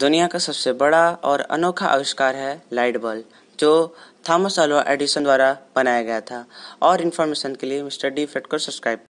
दुनिया का सबसे बड़ा और अनोखा आविष्कार है लाइट बल्ब जो थॉमस अल्वा एडिसन द्वारा बनाया गया था और इन्फॉर्मेशन के लिए मिस्टर डी फेट को सब्सक्राइब